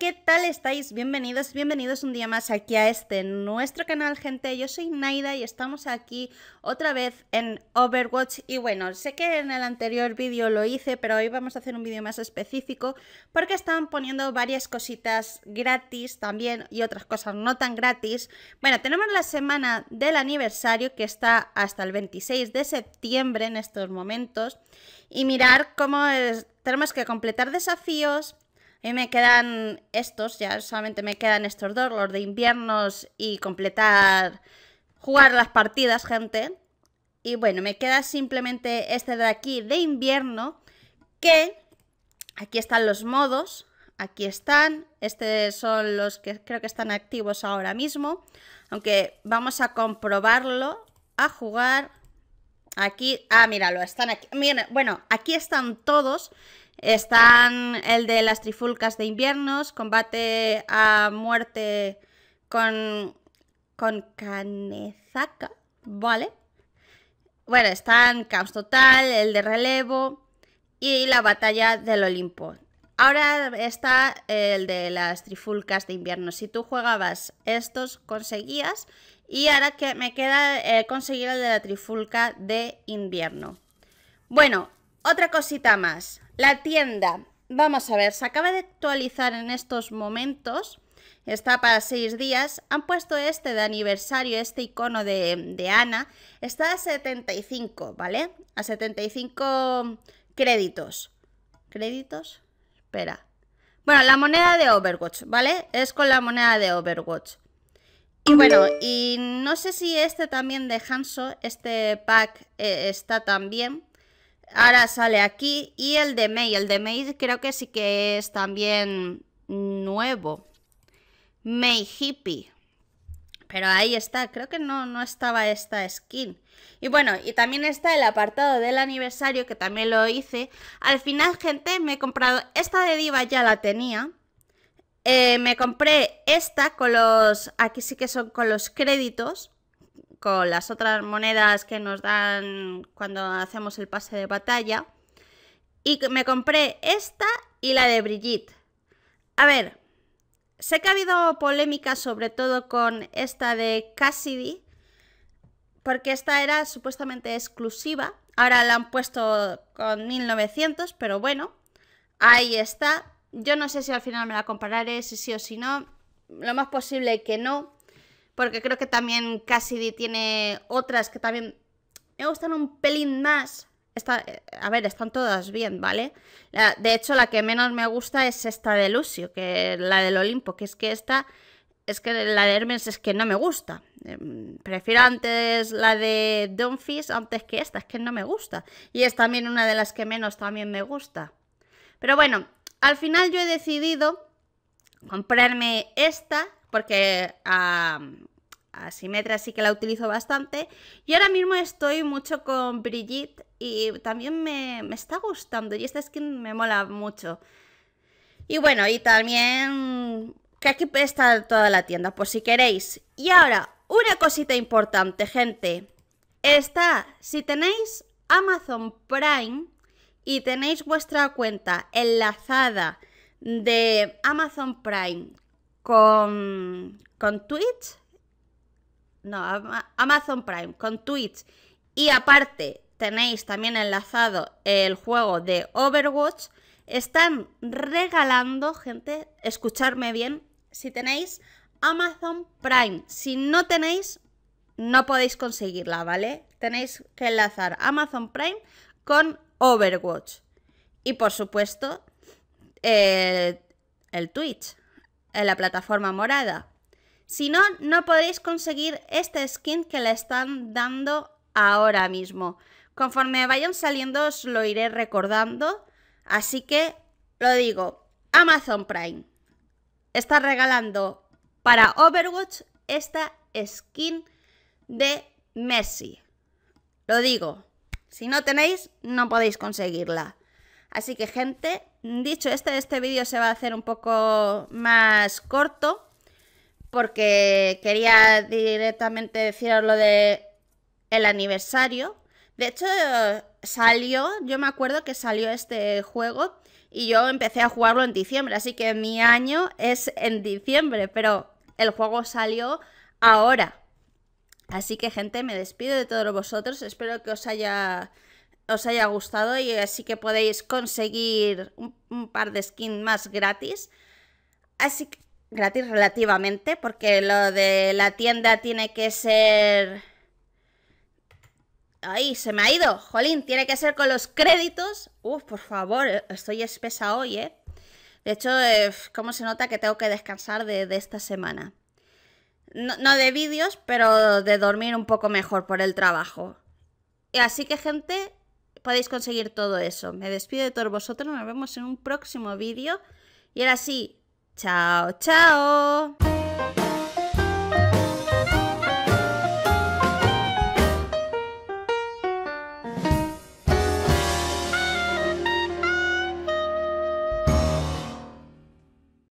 ¿qué tal estáis? Bienvenidos, bienvenidos un día más aquí a este nuestro canal, gente. Yo soy Naida y estamos aquí otra vez en Overwatch. Y bueno, sé que en el anterior vídeo lo hice, pero hoy vamos a hacer un vídeo más específico porque están poniendo varias cositas gratis también y otras cosas no tan gratis. Bueno, tenemos la semana del aniversario que está hasta el 26 de septiembre en estos momentos. Y mirar cómo tenemos que completar desafíos a mí me quedan estos, ya solamente me quedan estos dos, los de inviernos y completar, jugar las partidas, gente. Y bueno, me queda simplemente este de aquí de invierno, que aquí están los modos, aquí están, estos son los que creo que están activos ahora mismo, aunque vamos a comprobarlo, a jugar, aquí, ah, míralo, están aquí, bueno, aquí están todos, están el de las trifulcas de inviernos, combate a muerte con, con Kanezaka, ¿vale? Bueno, están Caos Total, el de relevo y la batalla del Olimpo. Ahora está el de las trifulcas de invierno. Si tú jugabas estos, conseguías. Y ahora que me queda eh, conseguir el de la trifulca de invierno. Bueno, otra cosita más, la tienda. Vamos a ver, se acaba de actualizar en estos momentos, está para seis días. Han puesto este de aniversario, este icono de, Ana, está a 75, ¿vale? A 75 créditos. ¿Créditos? Espera. Bueno, la moneda de Overwatch, ¿vale? Es con la moneda de Overwatch. Y bueno, y no sé si este también de Hanso, este pack eh, está también. Ahora sale aquí y el de May. El de May creo que sí que es también nuevo. May Hippie. Pero ahí está, creo que no, no estaba esta skin. Y bueno, y también está el apartado del aniversario, que también lo hice. Al final, gente, me he comprado esta de diva, ya la tenía. Eh, me compré esta con los... Aquí sí que son con los créditos con las otras monedas que nos dan cuando hacemos el pase de batalla. Y me compré esta y la de Brigitte. A ver, sé que ha habido polémica sobre todo con esta de Cassidy, porque esta era supuestamente exclusiva. Ahora la han puesto con 1900, pero bueno, ahí está. Yo no sé si al final me la compararé si sí o si no. Lo más posible que no, porque creo que también Cassidy tiene otras que también me gustan un pelín más. Eh, a ver, están todas bien, ¿vale? de hecho, la que menos me gusta es esta de Lucio, que la del Olimpo, que es que esta, es que la de Hermes es que no me gusta. Em, prefiero antes la de Donfis antes que esta, es que no me gusta. Y es también una de las que menos también me gusta. Pero bueno, al final yo he decidido comprarme esta, porque a, Asimetra sí que la utilizo bastante. Y ahora mismo estoy mucho con Brigitte y también me, me está gustando. Y esta skin me mola mucho. Y bueno, y también que aquí está toda la tienda, por si queréis. Y ahora, una cosita importante, gente. Está, si tenéis Amazon Prime y tenéis vuestra cuenta enlazada de Amazon Prime con, con Twitch, no, Amazon Prime con Twitch y aparte tenéis también enlazado el juego de Overwatch, están regalando, gente, escucharme bien, si tenéis Amazon Prime, si no tenéis, no podéis conseguirla, ¿vale? Tenéis que enlazar Amazon Prime con Overwatch. Y por supuesto, eh, el Twitch, en la plataforma morada, si no, no podéis conseguir esta skin que le están dando ahora mismo. Conforme vayan saliendo os lo iré recordando. Así que lo digo, Amazon Prime está regalando para Overwatch esta skin de Messi. Lo digo, si no tenéis, no podéis conseguirla. Así que gente, dicho esto, este vídeo se va a hacer un poco más corto porque quería directamente deciros lo de el aniversario. De hecho, salió, yo me acuerdo que salió este juego y yo empecé a jugarlo en diciembre, así que mi año es en diciembre, pero el juego salió ahora. Así que gente, me despido de todos vosotros, espero que os haya os haya gustado y así que podéis conseguir un, un par de skins más gratis. Así que gratis relativamente, porque lo de la tienda tiene que ser... ¡Ay, se me ha ido! Jolín, tiene que ser con los créditos. Uf, por favor, eh, estoy espesa hoy, ¿eh? De hecho, como eh, ¿cómo se nota que tengo que descansar de, esta semana? No, no de vídeos, pero de dormir un poco mejor por el trabajo. Así que, gente, podéis conseguir todo eso. Me despido de todos vosotros, nos vemos en un próximo vídeo. Y ahora sí, Chao, chao.